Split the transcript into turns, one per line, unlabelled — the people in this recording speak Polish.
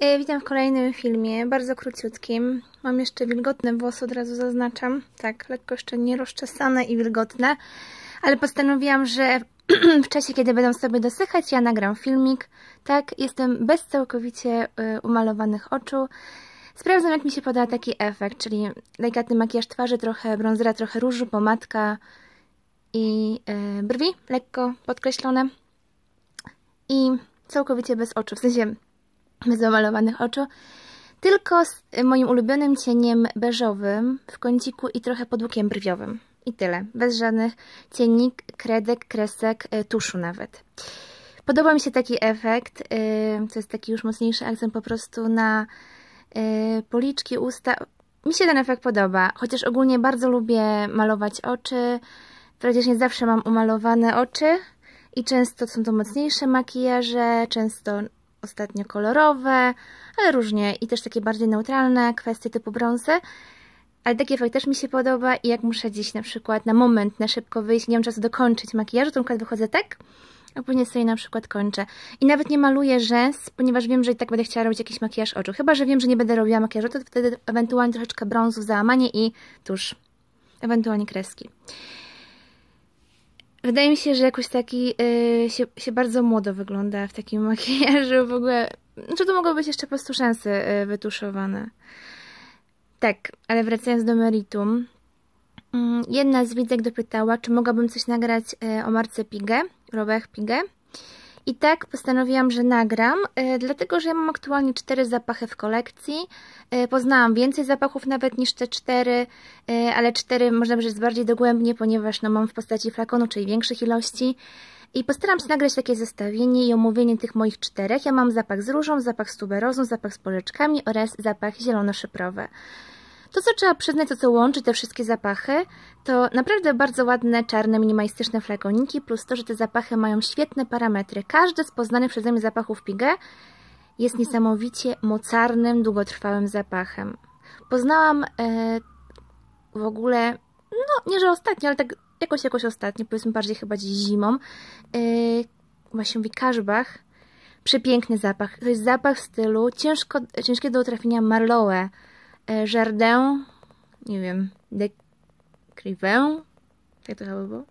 E, witam w kolejnym filmie, bardzo króciutkim. Mam jeszcze wilgotne włosy, od razu zaznaczam. Tak, lekko jeszcze nierozczesane i wilgotne. Ale postanowiłam, że w czasie, kiedy będą sobie dosychać, ja nagram filmik. Tak, jestem bez całkowicie e, umalowanych oczu. Sprawdzam, jak mi się poda taki efekt, czyli delikatny makijaż twarzy, trochę brązera, trochę różu, pomadka i e, brwi lekko podkreślone. I całkowicie bez oczu, w sensie bez zamalowanych oczu, tylko z moim ulubionym cieniem beżowym w kąciku i trochę podłukiem brwiowym. I tyle, bez żadnych cieni, kredek, kresek, y, tuszu nawet. Podoba mi się taki efekt, to y, jest taki już mocniejszy akcent po prostu na y, policzki, usta. Mi się ten efekt podoba, chociaż ogólnie bardzo lubię malować oczy, przecież nie zawsze mam umalowane oczy i często są to mocniejsze makijaże, często ostatnio kolorowe, ale różnie i też takie bardziej neutralne kwestie typu brązy. Ale taki efekt też mi się podoba i jak muszę dziś na przykład na moment, na szybko wyjść, nie mam czasu dokończyć makijażu, to na przykład wychodzę tak, a później sobie na przykład kończę. I nawet nie maluję rzęs, ponieważ wiem, że i tak będę chciała robić jakiś makijaż oczu. Chyba, że wiem, że nie będę robiła makijażu, to wtedy ewentualnie troszeczkę brązu, załamanie i tuż. Ewentualnie kreski. Wydaje mi się, że jakoś taki yy, się, się, bardzo młodo wygląda w takim makijażu w ogóle. Czy znaczy, to mogą być jeszcze po stuszence yy, wytuszowane? Tak, ale wracając do meritum. Mm, jedna z widzek dopytała, czy mogłabym coś nagrać y, o Marce Pigę, Robech Pigę. I tak postanowiłam, że nagram, e, dlatego że ja mam aktualnie cztery zapachy w kolekcji. E, poznałam więcej zapachów nawet niż te cztery, e, ale cztery można powiedzieć bardziej dogłębnie, ponieważ no, mam w postaci flakonu, czyli większych ilości. I postaram się nagrać takie zestawienie i omówienie tych moich czterech. Ja mam zapach z różą, zapach z tuberozą, zapach z poleczkami oraz zapach zielono-szyprowy. To, co trzeba przyznać, to co łączy te wszystkie zapachy, to naprawdę bardzo ładne, czarne, minimalistyczne flakoniki, plus to, że te zapachy mają świetne parametry. Każdy z poznanych przeze mnie zapachów Piguet jest niesamowicie mocarnym, długotrwałym zapachem. Poznałam e, w ogóle, no nie że ostatnio, ale tak jakoś, jakoś ostatnio, powiedzmy bardziej chyba dziś zimą, e, właśnie w Kaszbach, przepiękny zapach. To jest zapach w stylu ciężko, ciężkie do utrafienia marlowe. E, Jardin, nie wiem, de Crivin, tak to chyba było,